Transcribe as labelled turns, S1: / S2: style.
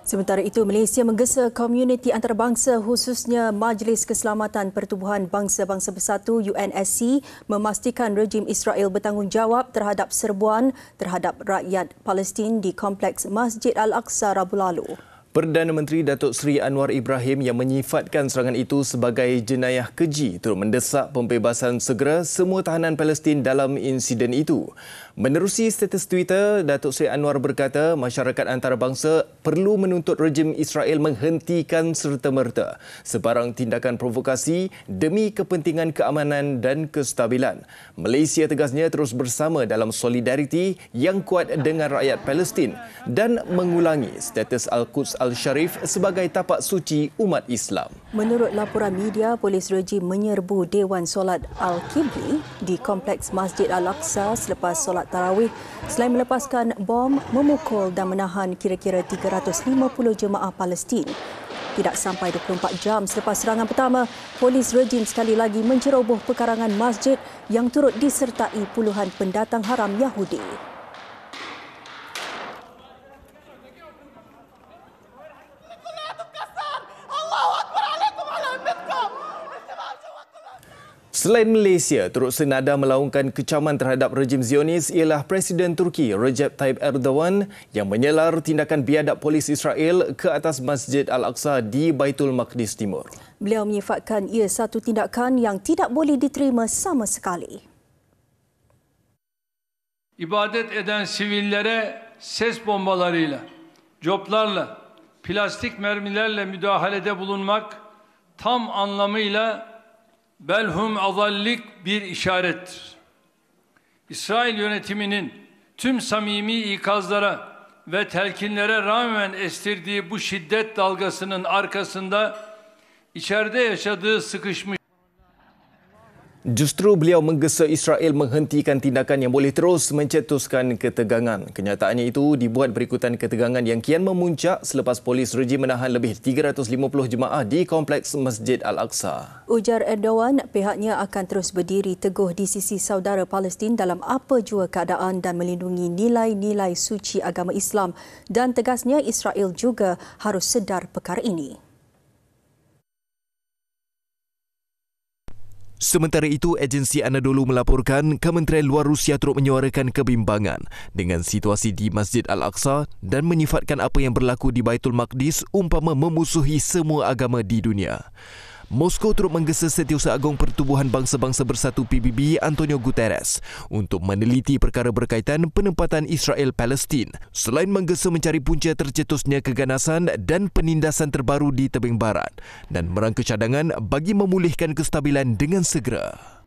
S1: Sementara itu, Malaysia menggesa komuniti antarabangsa khususnya Majlis Keselamatan Pertubuhan Bangsa-Bangsa Bersatu UNSC memastikan rejim Israel bertanggungjawab terhadap serbuan terhadap rakyat Palestin di kompleks Masjid Al-Aqsa Rabu lalu.
S2: Perdana Menteri Datuk Seri Anwar Ibrahim yang menyifatkan serangan itu sebagai jenayah keji turut mendesak pembebasan segera semua tahanan Palestin dalam insiden itu. Menerusi status Twitter, Datuk Seri Anwar berkata masyarakat antarabangsa perlu menuntut rejim Israel menghentikan serta-merta sebarang tindakan provokasi demi kepentingan keamanan dan kestabilan. Malaysia tegasnya terus bersama dalam solidariti yang kuat dengan rakyat Palestin dan mengulangi status Al-Quds Al-Sharif sebagai tapak suci umat Islam.
S1: Menurut laporan media, polis rejim menyerbu Dewan Solat Al-Qibli di kompleks Masjid Al-Aqsa selepas solat tarawih selain melepaskan bom, memukul dan menahan kira-kira 350 jemaah Palestin. Tidak sampai 24 jam selepas serangan pertama, polis rejim sekali lagi menceroboh pekarangan masjid yang turut disertai puluhan pendatang haram Yahudi.
S2: Selain Malaysia, turut senada melaungkan kecaman terhadap rejim Zionis ialah Presiden Turki Recep Tayyip Erdogan yang menyelar tindakan biadab polis Israel ke atas Masjid Al-Aqsa di Baitul Maqdis
S3: Timur.
S1: Beliau menyifatkan ia satu tindakan yang tidak boleh diterima sama sekali.
S3: Ibadet eden sivillere ses bombalarıyla, coplarla, plastik mermilerle müdahalede bulunmak tam anlamıyla belhum azallik bir işarettir. İsrail yönetiminin tüm samimi ikazlara ve telkinlere rağmen estirdiği bu şiddet dalgasının arkasında içeride yaşadığı sıkışmış
S2: Justru beliau menggesa Israel menghentikan tindakan yang boleh terus mencetuskan ketegangan. Kenyataannya itu dibuat berikutan ketegangan yang kian memuncak selepas polis rejim menahan lebih 350 jemaah di kompleks Masjid Al-Aqsa.
S1: Ujar Erdogan, pihaknya akan terus berdiri teguh di sisi saudara Palestin dalam apa jua keadaan dan melindungi nilai-nilai suci agama Islam. Dan tegasnya Israel juga harus sedar perkara ini.
S2: Sementara itu, agensi Anadolu melaporkan Kementerian Luar Rusia turut menyuarakan kebimbangan dengan situasi di Masjid Al-Aqsa dan menyifatkan apa yang berlaku di Baitul Maqdis umpama memusuhi semua agama di dunia. Moskow turut menggesa Setiausaha Agong Pertubuhan Bangsa-Bangsa Bersatu PBB Antonio Guterres untuk meneliti perkara berkaitan penempatan Israel Palestin. Selain menggesa mencari punca tercetusnya keganasan dan penindasan terbaru di Tebing Barat dan merangka cadangan bagi memulihkan kestabilan dengan segera.